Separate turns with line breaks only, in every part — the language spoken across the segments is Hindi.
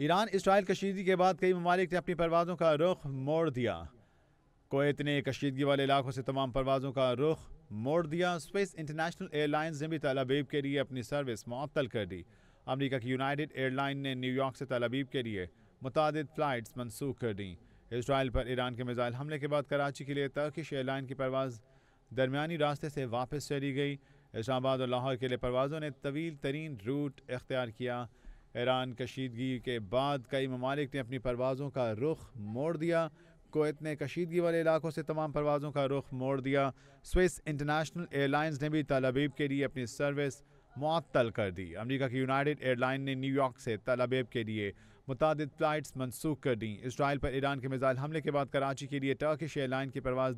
ईरान इसराइल कशीदगी के बाद कई ममालिक ने अपनी परवाज़ों का रुख मोड़ दिया कोत ने कशीदगी वाले इलाकों से तमाम परवाज़ों का रुख मोड़ दिया स्पेस इंटरनेशनल एयरलाइंस ने भी तलाबीब के लिए अपनी सर्विस मअतल कर दी अमरीका की यूनाइटेड एयरलाइन ने न्यूयॉर्क से तलाबीब के लिए मुतद फ़्लाइट्स मनसूख कर दी इसराइल पर ईरान के मिज़ाइल हमले के बाद कराची के लिए तर्किश एयरलाइन की परवाज़ दरमियानी रास्ते से वापस चली गई इस्लामाबाद और लाहौर के लिए परवाज़ों ने तवील तरीन रूट अख्तियार किया ईरान कशीदगी के बाद कई ममालिक ने अपनी परवाज़ों का रुख मोड़ दिया कोत ने कशीदगी वाले इलाकों से तमाम परवाज़ों का रुख मोड़ दिया स्विस इंटरनेशनल एयरलाइंस ने भी तलबीब के लिए अपनी सर्विस मअतल कर दी अमेरिका की यूनाइटेड एयरलाइन ने न्यूयॉर्क से तलबीब के लिए मुतद फ़्लाइट्स मनसूख कर दी इसराइल पर ईरान के मिज़ाइल हमले के बाद कराची के लिए टर्किश एयरलाइन की परवाज़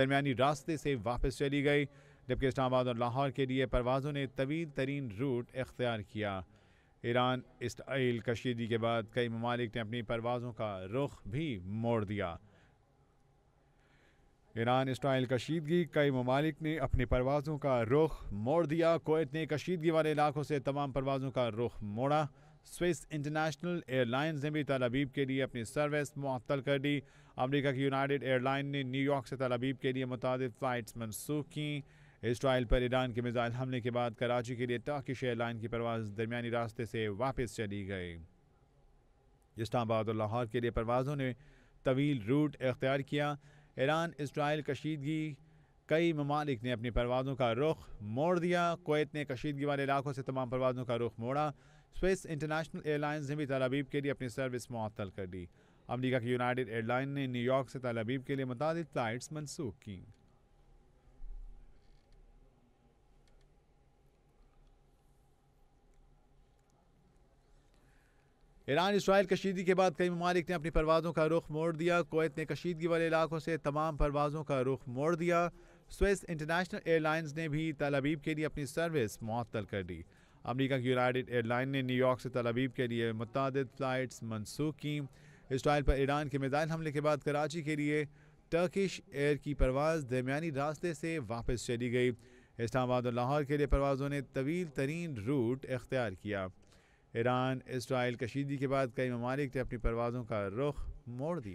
दरमियानी रास्ते से वापस चली गई जबकि इस्लामाबाद और लाहौर के लिए परवाज़ों ने तवील तरीन रूट इख्तियार किया ईरान इसराइल कशीदगी के बाद कई ममालिक ने अपनी परवाज़ों का रुख भी मोड़ दिया ईरान इसराइल कशीदगी कई ममालिक ने अपनी परवाज़ों का रुख मोड़ दिया कोत ने कशीदगी वाले इलाकों से तमाम परवाज़ों का रुख मोड़ा स्विस इंटरनेशनल एयरलाइंस ने भी तलबीब के लिए अपनी सर्विस मअतल कर दी अमरीका की यूनाइटेड एयरलाइन ने न्यूयॉर्क से तलबीब के लिए मुतद फ़्लाइट्स मनसूख की इसराइल पर ईरान के मिजाइल हमले के बाद कराची के लिए टाकिश एयरलाइन की परवाज दरमियानी रास्ते से वापस चली गई इस्लामाबाद और लाहौर के लिए परवाज़ों ने तवील रूट अख्तियार किया ईरान इसराइल कशीदगी कई ममालिक ने अपनी परवाज़ों का रुख मोड़ दिया कोत ने कशीदगी वाले इलाकों से तमाम परवाज़ों का रुख मोड़ा स्विस इंटरनेशनल एयरलाइंस ने भी तलाबीब के लिए अपनी सर्विस मअतल कर दी अमरीका की यूनाइटेड एयरलाइन ने न्यूयॉर्क से तलाबीब के लिए मुतद फ़्लाइट्स मनसूख कें ईरान इसराइल कशीदगी के बाद कई ममालिक ने अपनी परवाज़ों का रुख मोड़ दिया कोत ने कशीदगी वाले इलाकों से तमाम परवाज़ों का रुख मोड़ दिया स्विस इंटरनेशनल एयरलाइंस ने भी तलबीब के लिए अपनी सर्विस मअतल कर दी अमरीका की यूनाइटेड एयरलाइन ने न्यूयॉर्क से तलबीब के लिए मुतद फ़्लाइट्स मनसूख की इसराइल पर ईरान के मिज़ाइल हमले के बाद कराची के लिए टर्किश एयर की परवाज़ दरमियानी रास्ते से वापस चली गई इस्लामाबाद और लाहौर के लिए परवाज़ों ने तवील तरीन रूट इख्तियार किया ईरान इसराइल कशीदगी के बाद कई ममालिक ने अपनी परवाज़ों का रुख मोड़ दिया